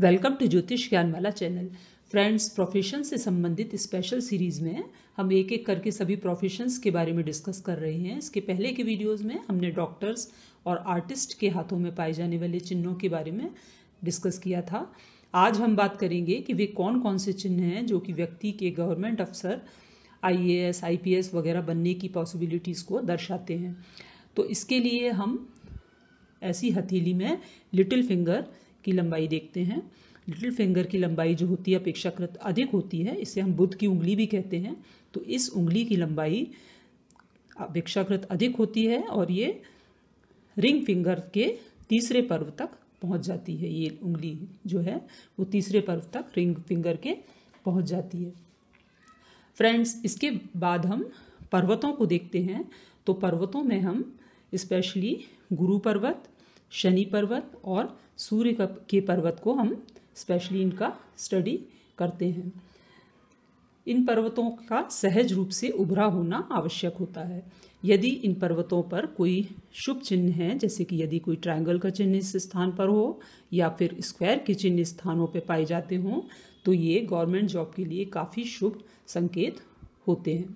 welcome to ज्योतिष वाला channel friends profession से संबंधित स्पेशल सीरीज़ में हम एक एक करके सभी प्रोफेशंस के बारे में डिस्कस कर रहे हैं इसके पहले के वीडियोस में हमने डॉक्टर्स और आर्टिस्ट के हाथों में पाए जाने वाले चिन्हों के बारे में डिस्कस किया था आज हम बात करेंगे कि वे कौन कौन से चिन्ह हैं जो कि व्यक्ति के गवर्नमेंट अफसर आई ए वगैरह बनने की पॉसिबिलिटीज़ को दर्शाते हैं तो इसके लिए हम ऐसी हथेली में लिटिल फिंगर की लंबाई देखते हैं लिटिल फिंगर की लंबाई जो होती है अपेक्षाकृत अधिक होती है इसे हम बुद्ध की उंगली भी कहते हैं तो इस उंगली की लंबाई अपेक्षाकृत अधिक होती है और ये रिंग फिंगर के तीसरे पर्व तक पहुंच जाती है ये उंगली जो है वो तीसरे पर्व तक रिंग फिंगर के पहुंच जाती है फ्रेंड्स इसके बाद हम पर्वतों को देखते हैं तो पर्वतों में हम स्पेशली गुरु पर्वत शनि पर्वत और सूर्य के पर्वत को हम स्पेशली इनका स्टडी करते हैं इन पर्वतों का सहज रूप से उभरा होना आवश्यक होता है यदि इन पर्वतों पर कोई शुभ चिन्ह है जैसे कि यदि कोई ट्रायंगल का चिन्ह इस स्थान पर हो या फिर स्क्वायर के चिन्ह स्थानों पर पाए जाते हों तो ये गवर्नमेंट जॉब के लिए काफ़ी शुभ संकेत होते हैं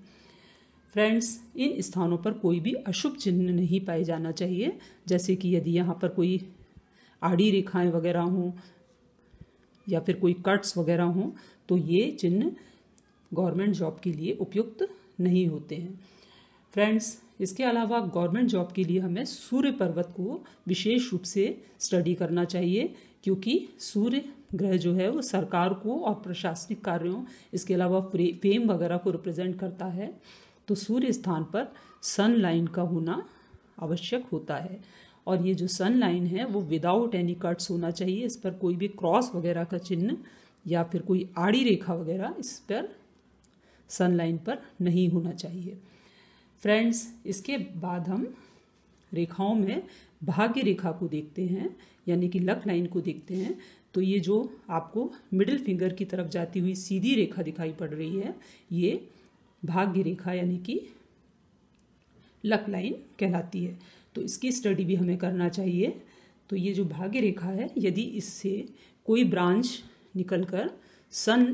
फ्रेंड्स इन स्थानों पर कोई भी अशुभ चिन्ह नहीं पाए जाना चाहिए जैसे कि यदि यहाँ पर कोई आड़ी रेखाएं वगैरह हों या फिर कोई कट्स वगैरह हों तो ये चिन्ह गवर्नमेंट जॉब के लिए उपयुक्त नहीं होते हैं फ्रेंड्स इसके अलावा गवर्नमेंट जॉब के लिए हमें सूर्य पर्वत को विशेष रूप से स्टडी करना चाहिए क्योंकि सूर्य ग्रह जो है वो सरकार को और प्रशासनिक कार्यों इसके अलावा फेम वगैरह को रिप्रेजेंट करता है तो सूर्य स्थान पर सन लाइन का होना आवश्यक होता है और ये जो सन लाइन है वो विदाउट एनी कट्स होना चाहिए इस पर कोई भी क्रॉस वगैरह का चिन्ह या फिर कोई आड़ी रेखा वगैरह इस पर सन लाइन पर नहीं होना चाहिए फ्रेंड्स इसके बाद हम रेखाओं में भाग्य रेखा को देखते हैं यानी कि लक लाइन को देखते हैं तो ये जो आपको मिडिल फिंगर की तरफ जाती हुई सीधी रेखा दिखाई पड़ रही है ये भाग्य रेखा यानी कि लक लाइन कहलाती है तो इसकी स्टडी भी हमें करना चाहिए तो ये जो भाग्य रेखा है यदि इससे कोई ब्रांच निकलकर सन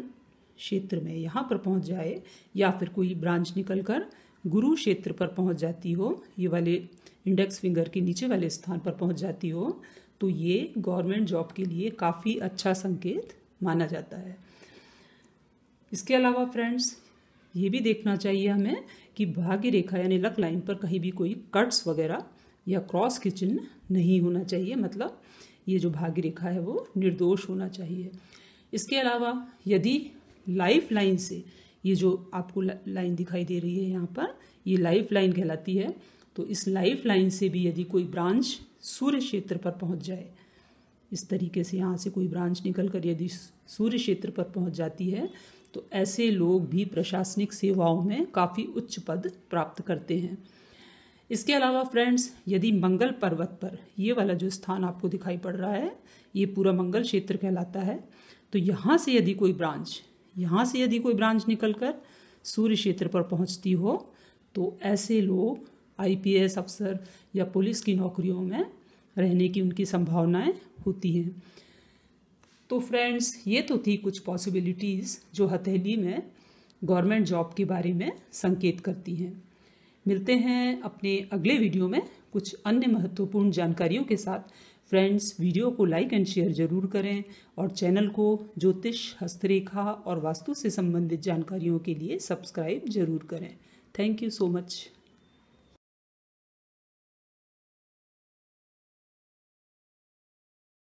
क्षेत्र में यहाँ पर पहुँच जाए या फिर कोई ब्रांच निकलकर गुरु क्षेत्र पर पहुँच जाती हो ये वाले इंडेक्स फिंगर के नीचे वाले स्थान पर पहुँच जाती हो तो ये गवर्नमेंट जॉब के लिए काफ़ी अच्छा संकेत माना जाता है इसके अलावा फ्रेंड्स ये भी देखना चाहिए हमें कि भाग्य रेखा यानी लक लाइन पर कहीं भी कोई कट्स वगैरह या क्रॉस के चिन्ह नहीं होना चाहिए मतलब ये जो भाग्य रेखा है वो निर्दोष होना चाहिए इसके अलावा यदि लाइफ लाइन से ये जो आपको लाइन दिखाई दे रही है यहाँ पर ये लाइफ लाइन कहलाती है तो इस लाइफ लाइन से भी यदि कोई ब्रांच सूर्य क्षेत्र पर पहुँच जाए इस तरीके से यहाँ से कोई ब्रांच निकल कर यदि सूर्य क्षेत्र पर पहुँच जाती है तो ऐसे लोग भी प्रशासनिक सेवाओं में काफ़ी उच्च पद प्राप्त करते हैं इसके अलावा फ्रेंड्स यदि मंगल पर्वत पर ये वाला जो स्थान आपको दिखाई पड़ रहा है ये पूरा मंगल क्षेत्र कहलाता है तो यहाँ से यदि कोई ब्रांच यहाँ से यदि कोई ब्रांच निकल कर सूर्य क्षेत्र पर पहुँचती हो तो ऐसे लोग आईपीएस अफसर या पुलिस की नौकरियों में रहने की उनकी संभावनाएं होती हैं तो फ्रेंड्स ये तो थी कुछ पॉसिबिलिटीज़ जो हथेली में गवर्नमेंट जॉब के बारे में संकेत करती हैं मिलते हैं अपने अगले वीडियो में कुछ अन्य महत्वपूर्ण जानकारियों के साथ फ्रेंड्स वीडियो को लाइक एंड शेयर जरूर करें और चैनल को ज्योतिष हस्तरेखा और वास्तु से संबंधित जानकारियों के लिए सब्सक्राइब जरूर करें थैंक यू सो मच